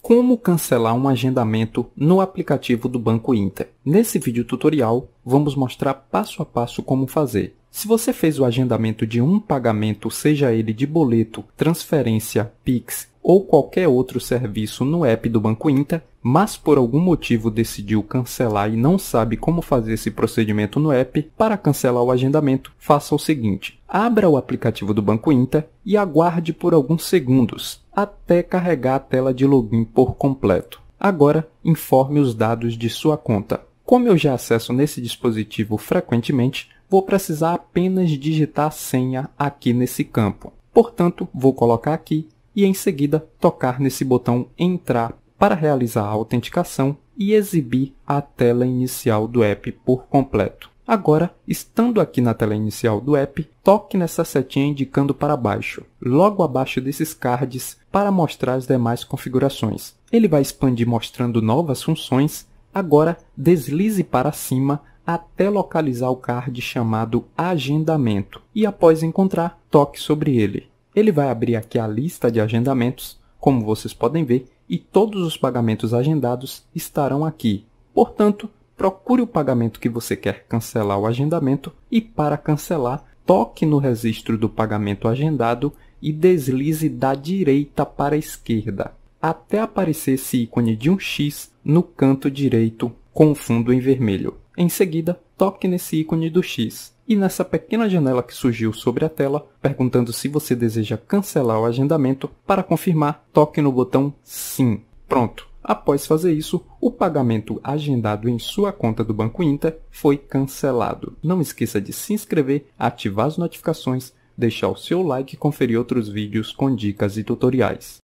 Como cancelar um agendamento no aplicativo do Banco Inter. Nesse vídeo tutorial, vamos mostrar passo a passo como fazer. Se você fez o agendamento de um pagamento, seja ele de boleto, transferência, Pix ou qualquer outro serviço no app do Banco Inter, mas por algum motivo decidiu cancelar e não sabe como fazer esse procedimento no app, para cancelar o agendamento, faça o seguinte: abra o aplicativo do Banco Inter e aguarde por alguns segundos até carregar a tela de login por completo. Agora, informe os dados de sua conta. Como eu já acesso nesse dispositivo frequentemente, vou precisar apenas digitar a senha aqui nesse campo. Portanto, vou colocar aqui e em seguida tocar nesse botão Entrar para realizar a autenticação e exibir a tela inicial do app por completo. Agora, estando aqui na tela inicial do app, toque nessa setinha indicando para baixo, logo abaixo desses cards, para mostrar as demais configurações. Ele vai expandir mostrando novas funções. Agora, deslize para cima até localizar o card chamado Agendamento e, após encontrar, toque sobre ele. Ele vai abrir aqui a lista de agendamentos, como vocês podem ver, e todos os pagamentos agendados estarão aqui. Portanto, procure o pagamento que você quer cancelar o agendamento e, para cancelar, toque no registro do pagamento agendado e deslize da direita para a esquerda, até aparecer esse ícone de um X no canto direito com o fundo em vermelho. Em seguida, toque nesse ícone do X e nessa pequena janela que surgiu sobre a tela, perguntando se você deseja cancelar o agendamento, para confirmar, toque no botão Sim. Pronto. Após fazer isso, o pagamento agendado em sua conta do Banco Inter foi cancelado. Não esqueça de se inscrever, ativar as notificações, deixar o seu like e conferir outros vídeos com dicas e tutoriais.